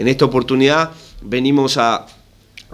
En esta oportunidad venimos a,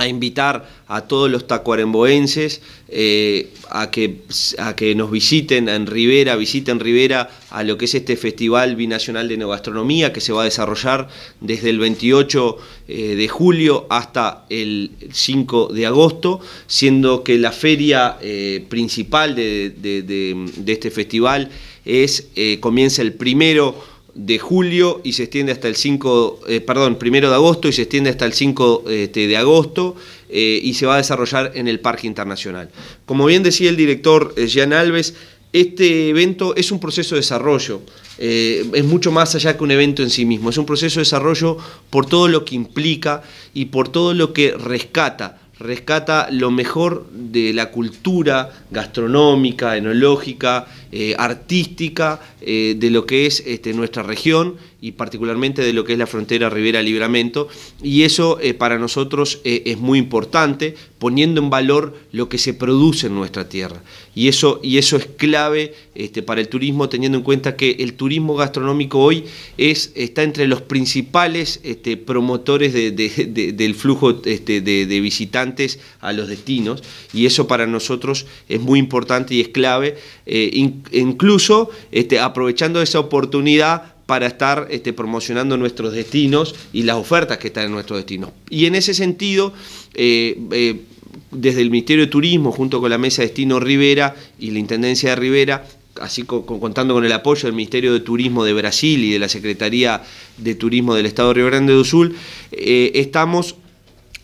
invitar a todos los tacuaremboenses eh, a, que, a que nos visiten en Rivera, visiten Rivera a lo que es este Festival Binacional de Neogastronomía que se va a desarrollar desde el 28 eh, de julio hasta el 5 de agosto, siendo que la feria eh, principal de, de, este festival es, comienza el primero de julio y se extiende hasta el 5, eh, perdón, primero de agosto y se extiende hasta el 5 este, de agosto eh, y se va a desarrollar en el Parque Internacional. Como bien decía el director Jean eh, Alves, este evento es un proceso de desarrollo, es mucho más allá que un evento en sí mismo, es un proceso de desarrollo por todo lo que implica y por todo lo que rescata rescata lo mejor de la cultura gastronómica, enológica eh, artística eh, de lo que es este, nuestra región y particularmente de lo que es la frontera Rivera Libramento. Y eso eh, para nosotros es muy importante, poniendo en valor lo que se produce en nuestra tierra. Y eso, y eso es clave este, para el turismo, teniendo en cuenta que el turismo gastronómico hoy es, está entre los principales este, promotores del flujo de visitantes a los destinos. Y eso para nosotros es muy importante y es clave incluso este, aprovechando esa oportunidad para estar este, promocionando nuestros destinos y las ofertas que están en nuestros destinos. Y en ese sentido, eh, eh, desde el Ministerio de Turismo, junto con la Mesa de Destino Rivera y la Intendencia de Rivera, así contando con el apoyo del Ministerio de Turismo de Brasil y de la Secretaría de Turismo del Estado de Río Grande do Sul, eh, estamos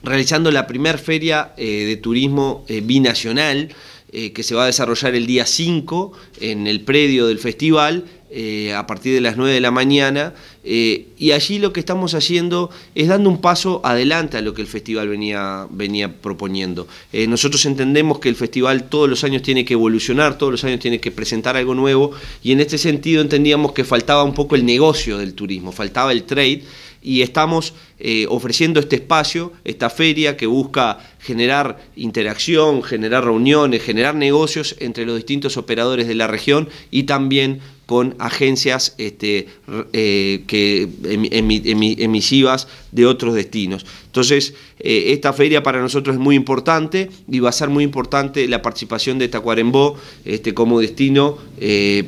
realizando la primera feria de turismo binacional eh, que se va a desarrollar el día 5 en el predio del festival eh, a partir de las 9 de la mañana. Eh, y allí lo que estamos haciendo es dando un paso adelante a lo que el festival venía, venía proponiendo. Eh, nosotros entendemos que el festival todos los años tiene que evolucionar, todos los años tiene que presentar algo nuevo y en este sentido entendíamos que faltaba un poco el negocio del turismo, faltaba el trade y estamos eh, ofreciendo este espacio, esta feria que busca generar interacción, generar reuniones, generar negocios entre los distintos operadores de la región y también con agencias este, emisivas de otros destinos. Entonces, eh, esta feria para nosotros es muy importante y va a ser muy importante la participación de Tacuarembó este, como destino. Eh,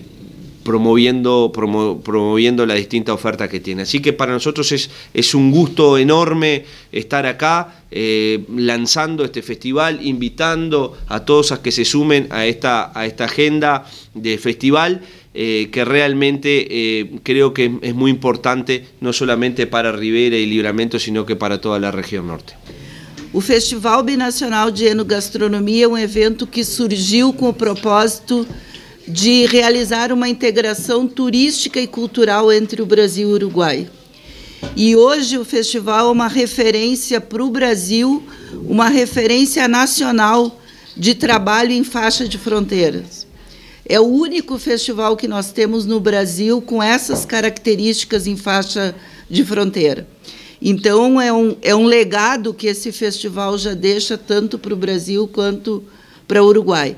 promoviendo, promoviendo la distinta oferta que tiene. Así que para nosotros es, un gusto enorme estar acá eh, lanzando este festival, invitando a todos a que se sumen a esta, a esta agenda de festival. eh, que realmente eh, creo que es muy importante, no solamente para Rivera y Libramento, sino que para toda la región norte. O Festival Binacional de Enogastronomia é um evento que surgiu com o propósito de realizar uma integração turística e cultural entre o Brasil e o Uruguai. E hoje o festival é uma referência para o Brasil, uma referência nacional de trabalho em faixa de fronteiras. É o único festival que nós temos no Brasil com essas características em faixa de fronteira. Então, é um, é um legado que esse festival já deixa tanto para o Brasil quanto para o Uruguai.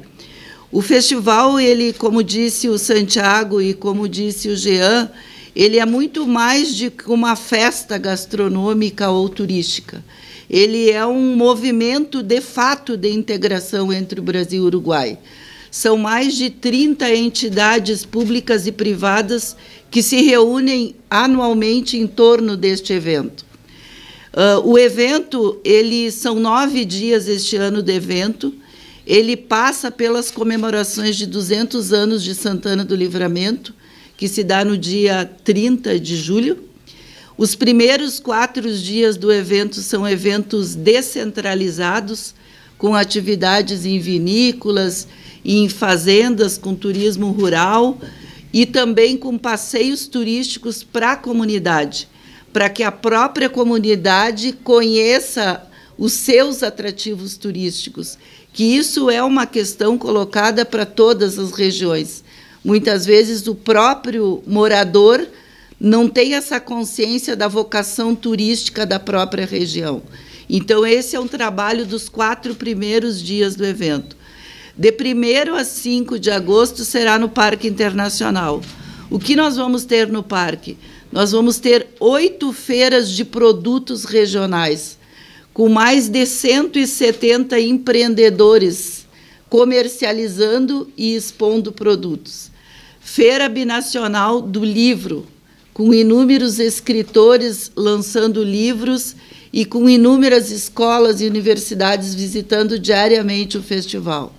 O festival, ele, como disse o Santiago e como disse o Jean, ele é muito mais de uma festa gastronômica ou turística. Ele é um movimento de fato de integração entre o Brasil e o Uruguai. São mais de 30 entidades públicas e privadas que se reúnem anualmente em torno deste evento. Uh, o evento, ele são nove dias este ano de evento. Ele passa pelas comemorações de 200 anos de Santana do Livramento, que se dá no dia 30 de julho. Os primeiros quatro dias do evento são eventos descentralizados, com atividades em vinícolas, em fazendas, com turismo rural e também com passeios turísticos para a comunidade, para que a própria comunidade conheça os seus atrativos turísticos, que isso é uma questão colocada para todas as regiões. Muitas vezes o próprio morador não tem essa consciência da vocação turística da própria região. Então, esse é um trabalho dos quatro primeiros dias do evento. De 1 a 5 de agosto será no Parque Internacional. O que nós vamos ter no parque? Nós vamos ter oito feiras de produtos regionais, com mais de 170 empreendedores comercializando e expondo produtos. Feira Binacional do Livro, com inúmeros escritores lançando livros e com inúmeras escolas e universidades visitando diariamente o festival.